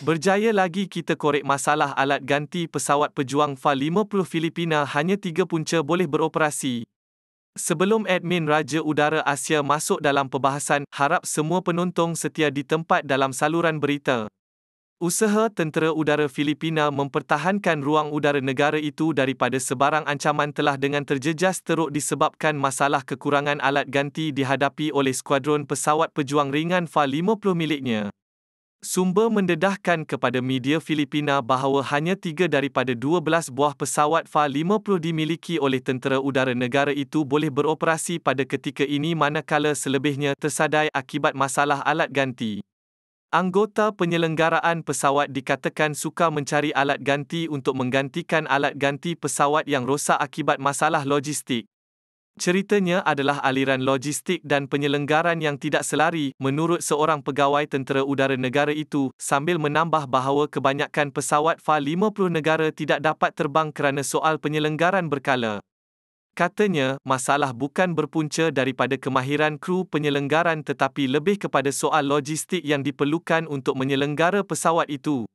Berjaya lagi kita korek masalah alat ganti pesawat pejuang FA-50 Filipina hanya tiga punca boleh beroperasi. Sebelum admin Raja Udara Asia masuk dalam perbahasan, harap semua penonton setia di tempat dalam saluran berita. Usaha Tentera Udara Filipina mempertahankan ruang udara negara itu daripada sebarang ancaman telah dengan terjejas teruk disebabkan masalah kekurangan alat ganti dihadapi oleh skuadron pesawat pejuang ringan FA-50 miliknya. Sumber mendedahkan kepada media Filipina bahawa hanya tiga daripada dua belas buah pesawat FA-50 dimiliki oleh tentera udara negara itu boleh beroperasi pada ketika ini manakala selebihnya tersadai akibat masalah alat ganti. Anggota penyelenggaraan pesawat dikatakan suka mencari alat ganti untuk menggantikan alat ganti pesawat yang rosak akibat masalah logistik. Ceritanya adalah aliran logistik dan penyelenggaran yang tidak selari menurut seorang pegawai tentera udara negara itu sambil menambah bahawa kebanyakan pesawat FA-50 negara tidak dapat terbang kerana soal penyelenggaran berkala. Katanya, masalah bukan berpunca daripada kemahiran kru penyelenggaran tetapi lebih kepada soal logistik yang diperlukan untuk menyelenggara pesawat itu.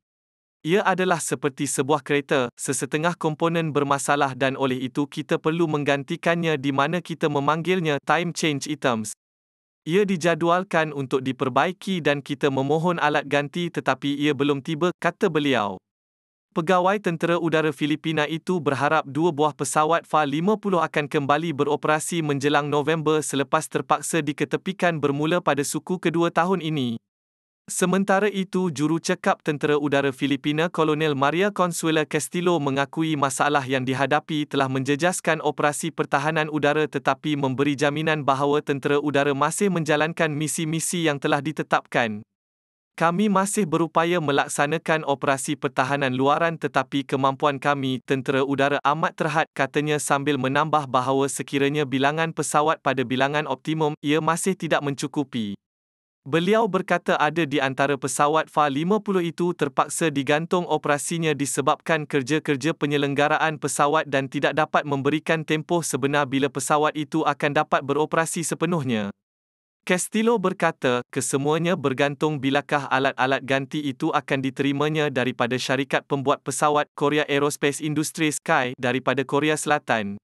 Ia adalah seperti sebuah kereta, sesetengah komponen bermasalah dan oleh itu kita perlu menggantikannya di mana kita memanggilnya time change items. Ia dijadualkan untuk diperbaiki dan kita memohon alat ganti tetapi ia belum tiba, kata beliau. Pegawai tentera udara Filipina itu berharap dua buah pesawat FA-50 akan kembali beroperasi menjelang November selepas terpaksa diketepikan bermula pada suku kedua tahun ini. Sementara itu, juru cekap tentera udara Filipina Kolonel Maria Consuela Castillo mengakui masalah yang dihadapi telah menjejaskan operasi pertahanan udara tetapi memberi jaminan bahawa tentera udara masih menjalankan misi-misi yang telah ditetapkan. Kami masih berupaya melaksanakan operasi pertahanan luaran tetapi kemampuan kami tentera udara amat terhad katanya sambil menambah bahawa sekiranya bilangan pesawat pada bilangan optimum ia masih tidak mencukupi. Beliau berkata ada di antara pesawat FA-50 itu terpaksa digantung operasinya disebabkan kerja-kerja penyelenggaraan pesawat dan tidak dapat memberikan tempoh sebenar bila pesawat itu akan dapat beroperasi sepenuhnya. Castillo berkata, kesemuanya bergantung bilakah alat-alat ganti itu akan diterimanya daripada syarikat pembuat pesawat Korea Aerospace Industries Sky daripada Korea Selatan.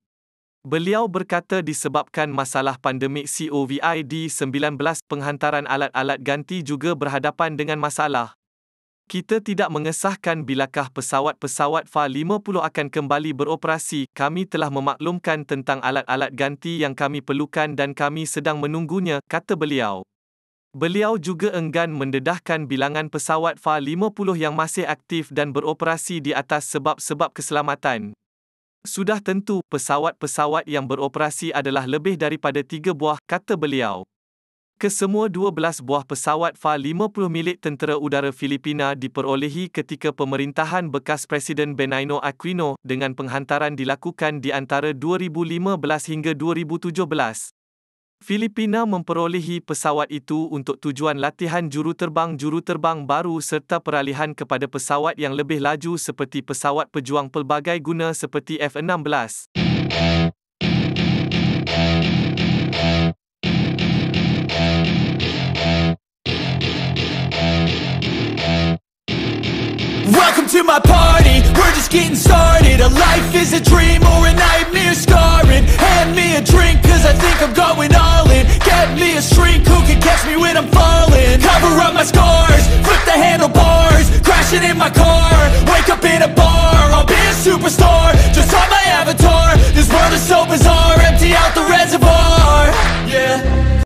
Beliau berkata disebabkan masalah pandemik COVID-19, penghantaran alat-alat ganti juga berhadapan dengan masalah. Kita tidak mengesahkan bilakah pesawat-pesawat FA-50 akan kembali beroperasi. Kami telah memaklumkan tentang alat-alat ganti yang kami perlukan dan kami sedang menunggunya, kata beliau. Beliau juga enggan mendedahkan bilangan pesawat FA-50 yang masih aktif dan beroperasi di atas sebab-sebab keselamatan. Sudah tentu, pesawat-pesawat yang beroperasi adalah lebih daripada tiga buah, kata beliau. Kesemua 12 buah pesawat FA-50 milik Tentera Udara Filipina diperolehi ketika pemerintahan bekas Presiden Benigno Aquino dengan penghantaran dilakukan di antara 2015 hingga 2017. Filipina memperolehi pesawat itu untuk tujuan latihan juruterbang-juruterbang baru serta peralihan kepada pesawat yang lebih laju seperti pesawat pejuang pelbagai guna seperti F-16. to my party We're just getting started A life is a dream or a nightmare scarring Hand me a drink cause I think I'm going all in Get me a shrink who can catch me when I'm falling Cover up my scars, flip the handlebars Crashing in my car, wake up in a bar